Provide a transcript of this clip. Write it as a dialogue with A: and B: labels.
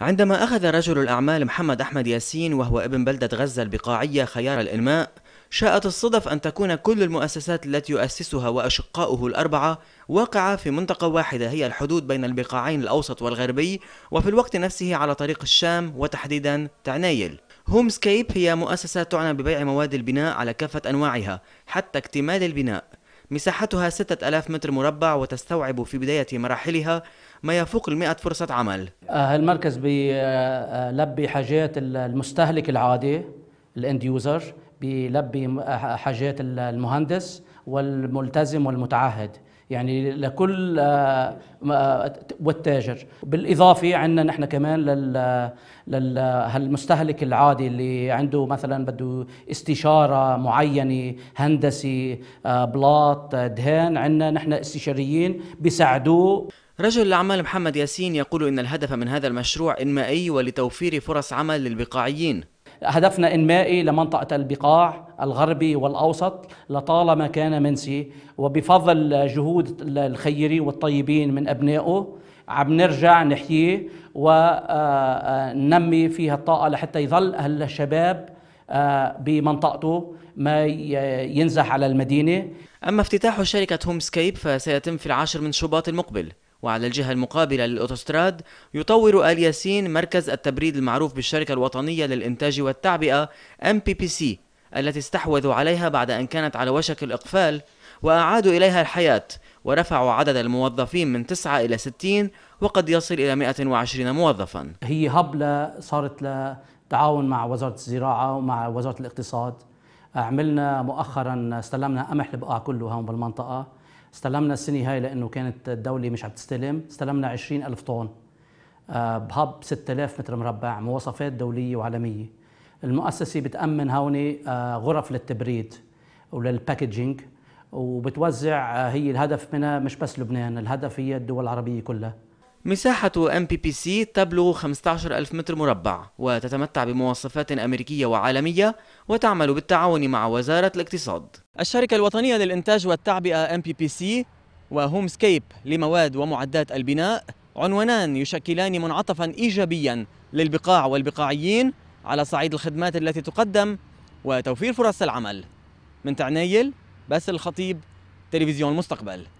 A: عندما أخذ رجل الأعمال محمد أحمد ياسين وهو ابن بلدة غزة البقاعية خيار الإنماء شاءت الصدف أن تكون كل المؤسسات التي يؤسسها وأشقاؤه الأربعة واقعة في منطقة واحدة هي الحدود بين البقاعين الأوسط والغربي وفي الوقت نفسه على طريق الشام وتحديدا تعنايل هومسكيب هي مؤسسة تعنى ببيع مواد البناء على كافة أنواعها حتى اكتمال البناء مساحتها 6000 متر مربع وتستوعب في بداية مراحلها ما يفوق المئة فرصة عمل
B: آه، المركز بيلبي آه، آه، حاجات المستهلك العادي الاند يوزر بيلبي حاجات المهندس والملتزم والمتعهد يعني لكل آه، آه، والتاجر بالإضافة عندنا نحن كمان للمستهلك العادي اللي عنده مثلا بده استشارة معينة هندسي آه، بلاط دهان عندنا نحن استشاريين بيساعدوه رجل الأعمال محمد ياسين يقول إن الهدف من هذا المشروع إنمائي ولتوفير فرص عمل للبقاعيين هدفنا إنمائي لمنطقة البقاع الغربي والأوسط لطالما كان منسي وبفضل جهود الخيري والطيبين من أبنائه عم نرجع نحييه آه، وننمي آه، فيها الطاقة لحتى يظل هالشباب آه، بمنطقته ما ينزح على المدينة أما افتتاح شركة هومسكيب فسيتم في العاشر من شباط المقبل وعلى الجهة المقابلة للأوتوستراد
A: يطور آل ياسين مركز التبريد المعروف بالشركة الوطنية للإنتاج والتعبئة MPPC التي استحوذوا عليها بعد أن كانت على وشك الإقفال وأعادوا إليها الحياة ورفعوا عدد الموظفين من 9 إلى 60 وقد يصل إلى 120 موظفا
B: هي هبلة صارت لتعاون مع وزارة الزراعة ومع وزارة الاقتصاد آه، عملنا مؤخرا استلمنا قمح البقاع كله هون بالمنطقة استلمنا السنة هاي لأنه كانت الدولة مش عم تستلم استلمنا عشرين ألف طن آه، بهب 6000 متر مربع مواصفات دولية وعالمية المؤسسة بتأمن هون آه، غرف للتبريد وللباكجينج وبتوزع آه، هي الهدف منها مش بس لبنان الهدف هي الدول العربية كلها مساحة ام بي بي
A: سي تبلغ 15 ألف متر مربع وتتمتع بمواصفات أمريكية وعالمية وتعمل بالتعاون مع وزارة الاقتصاد الشركة الوطنية للإنتاج والتعبئة MPPC وهوم سكيب لمواد ومعدات البناء عنوانان يشكلان منعطفا إيجابيا للبقاع والبقاعيين على صعيد الخدمات التي تقدم وتوفير فرص العمل من تعنيل باسل الخطيب تلفزيون المستقبل